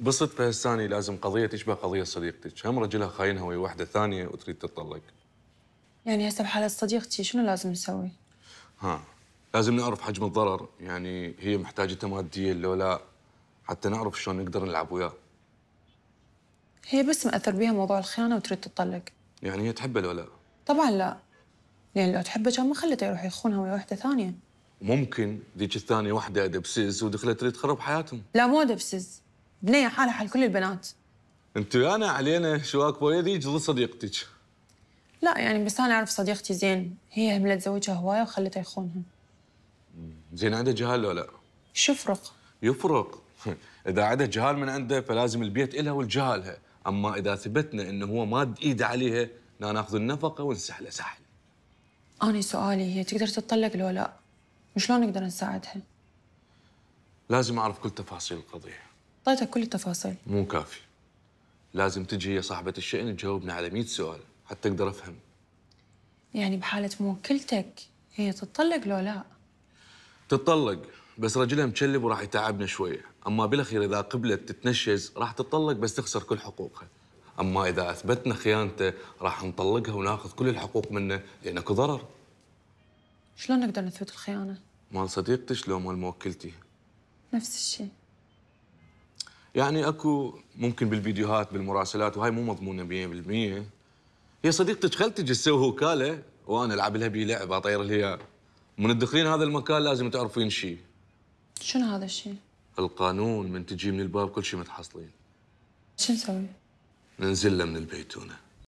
بصت فهساني لازم قضيه تشبه قضيه صديقتك، هم رجلها خاينها ويا واحده ثانيه وتريد تتطلق. يعني هسه بحاله صديقتي شنو لازم نسوي؟ ها لازم نعرف حجم الضرر، يعني هي محتاجته ماديا لو لا حتى نعرف شلون نقدر نلعب وياه. هي بس مأثر بيها موضوع الخيانه وتريد تتطلق. يعني هي تحبه لو لا؟ طبعا لا. لان لو تحبه كان ما خلته يروح يخونها ويا واحده ثانيه. ممكن ذيك الثانيه واحده أدبسز ودخلت تريد تخرب حياتهم. لا مو أدبسز. بنيه حالها حال كل البنات انت ويانا علينا شو شواك بويدي ضد صديقتك لا يعني بس انا اعرف صديقتي زين هي هملت زوجها هوايه وخلته يخونها زين عنده جهال لو لا؟ شو يفرق؟ يفرق اذا عندها جهال من عنده فلازم البيت الها ولجهالها اما اذا ثبتنا انه هو ماد ايده عليها ناخذ النفقه ونسحله سحل أنا سؤالي هي تقدر تتطلق لو لا؟ وشلون نقدر نساعدها؟ لازم أعرف كل تفاصيل القضية اعطيتك كل التفاصيل مو كافي لازم تجي هي صاحبة الشأن تجاوبنا على 100 سؤال حتى أقدر أفهم يعني بحالة موكلتك هي تتطلق لو لا؟ تتطلق بس رجلها مكلب وراح يتعبنا شوية أما بالأخير إذا قبلت تتنشز راح تتطلق بس تخسر كل حقوقها أما إذا أثبتنا خيانته راح نطلقها وناخذ كل الحقوق منه لأن يعني اكو ضرر شلون نقدر نثبت الخيانة؟ مال صديقتي لو مال موكلتي نفس الشيء يعني اكو ممكن بالفيديوهات بالمراسلات وهاي مو مضمونه 100% هي صديقتك خالتك تسوي وكاله وانا العب لها بي لعبه اطير لها من تدخلين هذا المكان لازم تعرفين شيء شنو هذا الشيء؟ القانون من تجي من الباب كل شيء متحصلين شو نسوي؟ ننزل من البيتونه